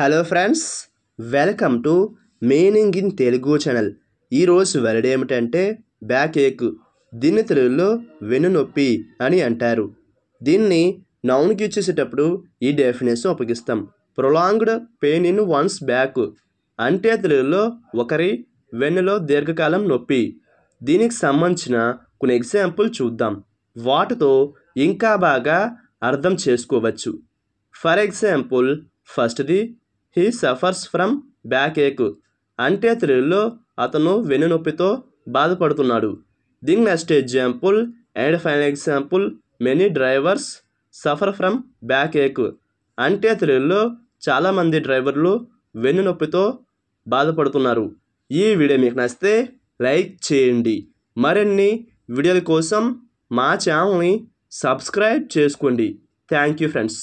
hello friends welcome to meaning in Telugu channel ఈరోజు word ఏమిటంటే backache దీన్ని తెలుగులో వెనునొప్పి అని అంటారు దీన్ని నౌన్కి ఇచ్చేసేటప్పుడు ఈ డెఫినేషన్ ఉపయోగిస్తాం prolonged pain in ones back అంటే తెలుగులో ఒకరి వెన్నులో దీర్ఘకాలం నొప్పి దీనికి సంబంధించిన కొన్ని ఎగ్జాంపుల్ చూద్దాం వాటితో ఇంకా బాగా అర్థం చేసుకోవచ్చు ఫర్ ఎగ్జాంపుల్ ఫస్ట్ది he suffers from backache అంటే తెలుగులో అతను వెన్నునొప్పితో బాధపడుతున్నాడు దింగ్ next example and final example many drivers suffer from backache అంటే తెలుగులో చాలామంది డ్రైవర్లు వెన్నునొప్పితో బాధపడుతున్నారు ఈ వీడియో మీకు నచ్చితే లైక్ చేయండి మరిన్ని వీడియోల కోసం మా ఛానల్ని సబ్స్క్రైబ్ చేసుకోండి థ్యాంక్ యూ ఫ్రెండ్స్